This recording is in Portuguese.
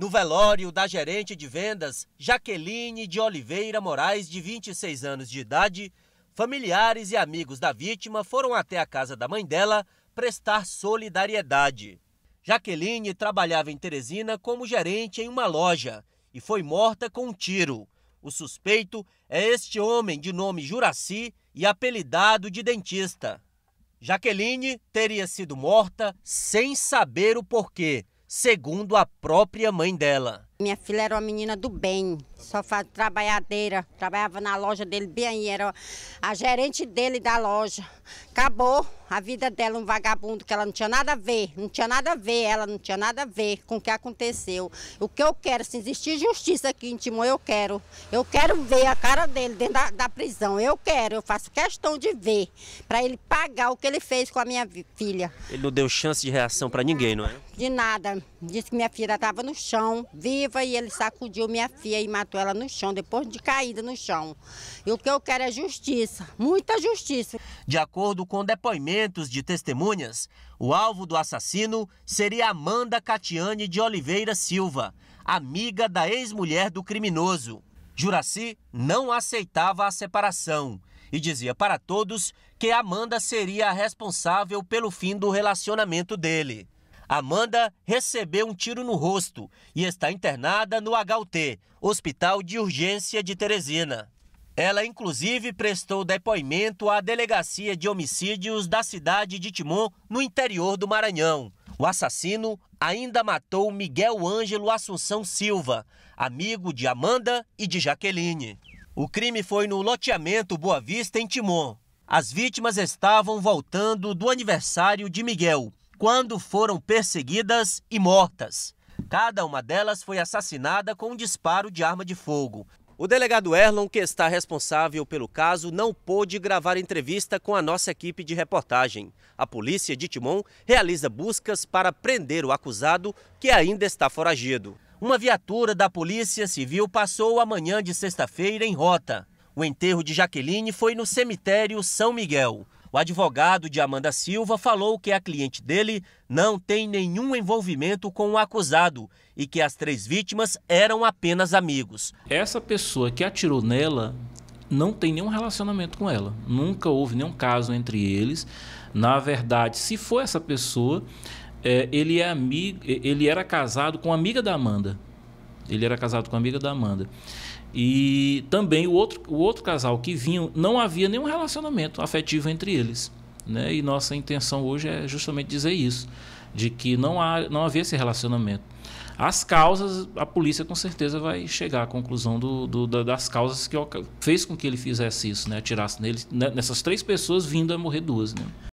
No velório da gerente de vendas, Jaqueline de Oliveira Moraes, de 26 anos de idade, familiares e amigos da vítima foram até a casa da mãe dela prestar solidariedade. Jaqueline trabalhava em Teresina como gerente em uma loja e foi morta com um tiro. O suspeito é este homem de nome Juraci e apelidado de dentista. Jaqueline teria sido morta sem saber o porquê segundo a própria mãe dela. Minha filha era uma menina do bem, só faz trabalhadeira. Trabalhava na loja dele bem, era a gerente dele da loja. Acabou a vida dela, um vagabundo, que ela não tinha nada a ver, não tinha nada a ver, ela não tinha nada a ver com o que aconteceu. O que eu quero, se existir justiça aqui em Timon, eu quero. Eu quero ver a cara dele dentro da, da prisão, eu quero, eu faço questão de ver, para ele pagar o que ele fez com a minha filha. Ele não deu chance de reação para ninguém, não é? De nada. Disse que minha filha estava no chão, viva viva e ele sacudiu minha filha e matou ela no chão, depois de caída no chão. E o que eu quero é justiça, muita justiça. De acordo com depoimentos de testemunhas, o alvo do assassino seria Amanda Catiane de Oliveira Silva, amiga da ex-mulher do criminoso. Juraci não aceitava a separação e dizia para todos que Amanda seria a responsável pelo fim do relacionamento dele. Amanda recebeu um tiro no rosto e está internada no HUT, Hospital de Urgência de Teresina. Ela, inclusive, prestou depoimento à Delegacia de Homicídios da cidade de Timon, no interior do Maranhão. O assassino ainda matou Miguel Ângelo Assunção Silva, amigo de Amanda e de Jaqueline. O crime foi no loteamento Boa Vista, em Timon. As vítimas estavam voltando do aniversário de Miguel quando foram perseguidas e mortas. Cada uma delas foi assassinada com um disparo de arma de fogo. O delegado Erlon, que está responsável pelo caso, não pôde gravar entrevista com a nossa equipe de reportagem. A polícia de Timon realiza buscas para prender o acusado, que ainda está foragido. Uma viatura da Polícia Civil passou a manhã de sexta-feira em rota. O enterro de Jaqueline foi no cemitério São Miguel. O advogado de Amanda Silva falou que a cliente dele não tem nenhum envolvimento com o acusado e que as três vítimas eram apenas amigos. Essa pessoa que atirou nela não tem nenhum relacionamento com ela. Nunca houve nenhum caso entre eles. Na verdade, se for essa pessoa, é, ele, é amigo, ele era casado com amiga da Amanda. Ele era casado com a amiga da Amanda. E também o outro, o outro casal que vinha, não havia nenhum relacionamento afetivo entre eles. Né? E nossa intenção hoje é justamente dizer isso, de que não, há, não havia esse relacionamento. As causas, a polícia com certeza vai chegar à conclusão do, do, das causas que fez com que ele fizesse isso, né? Atirasse neles né? nessas três pessoas vindo a morrer duas, né?